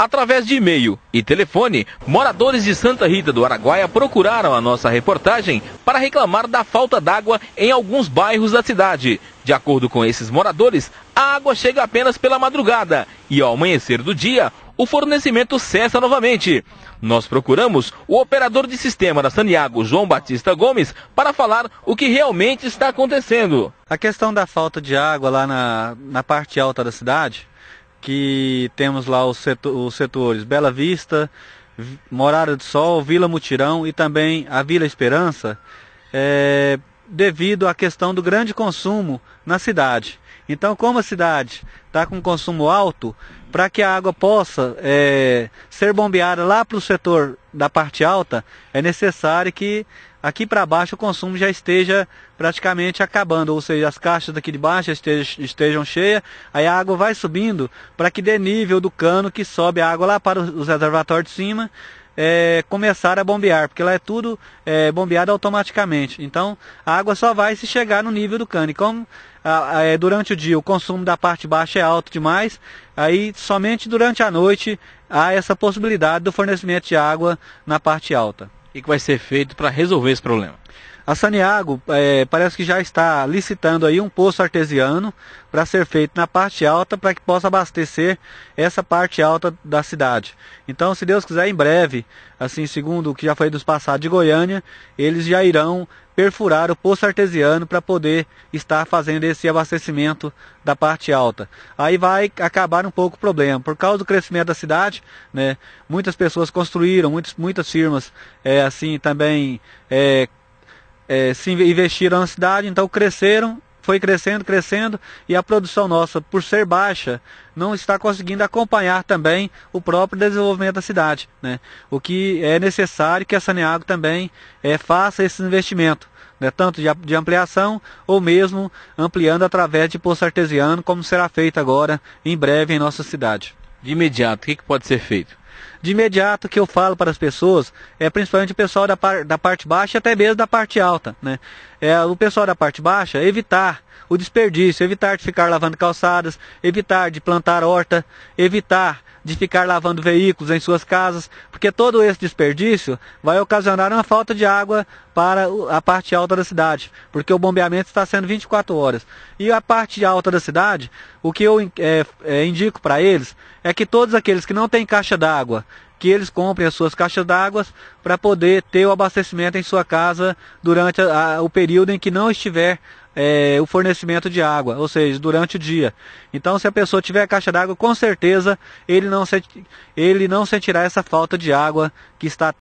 Através de e-mail e telefone, moradores de Santa Rita do Araguaia procuraram a nossa reportagem para reclamar da falta d'água em alguns bairros da cidade. De acordo com esses moradores, a água chega apenas pela madrugada e ao amanhecer do dia, o fornecimento cessa novamente. Nós procuramos o operador de sistema da Saniago, João Batista Gomes, para falar o que realmente está acontecendo. A questão da falta de água lá na, na parte alta da cidade que temos lá os, setor, os setores Bela Vista, Morada do Sol, Vila Mutirão e também a Vila Esperança, é, devido à questão do grande consumo na cidade. Então, como a cidade está com consumo alto, para que a água possa é, ser bombeada lá para o setor da parte alta, é necessário que aqui para baixo o consumo já esteja praticamente acabando, ou seja, as caixas daqui de baixo estejam, estejam cheias, aí a água vai subindo para que dê nível do cano que sobe a água lá para os reservatórios de cima é, começar a bombear, porque lá é tudo é, bombeado automaticamente. Então a água só vai se chegar no nível do cano. E como a, a, é, durante o dia o consumo da parte baixa é alto demais, aí somente durante a noite há essa possibilidade do fornecimento de água na parte alta. E que vai ser feito para resolver esse problema? A Saniago é, parece que já está licitando aí um poço artesiano para ser feito na parte alta para que possa abastecer essa parte alta da cidade. Então, se Deus quiser, em breve, assim segundo o que já foi dos passados de Goiânia, eles já irão perfurar o poço artesiano para poder estar fazendo esse abastecimento da parte alta. Aí vai acabar um pouco o problema. Por causa do crescimento da cidade, né, muitas pessoas construíram, muitas, muitas firmas é, assim também é, é, se investiram na cidade, então cresceram, foi crescendo, crescendo, e a produção nossa, por ser baixa, não está conseguindo acompanhar também o próprio desenvolvimento da cidade. Né? O que é necessário que a Saneago também é, faça esse investimento. Né, tanto de, de, ampliação ou mesmo ampliando através de poço artesiano, como será feito agora em breve em nossa cidade. De imediato, o que, que pode ser feito? de imediato que eu falo para as pessoas é principalmente o pessoal da, par, da parte baixa e até mesmo da parte alta, né? É, o pessoal da parte baixa evitar o desperdício, evitar de ficar lavando calçadas, evitar de plantar horta, evitar de ficar lavando veículos em suas casas, porque todo esse desperdício vai ocasionar uma falta de água para a parte alta da cidade, porque o bombeamento está sendo 24 horas. E a parte alta da cidade, o que eu é, é, indico para eles é que todos aqueles que não têm caixa d'água que eles comprem as suas caixas d'água para poder ter o abastecimento em sua casa durante a, a, o período em que não estiver é, o fornecimento de água, ou seja, durante o dia. Então, se a pessoa tiver a caixa d'água, com certeza ele não, senti, ele não sentirá essa falta de água que está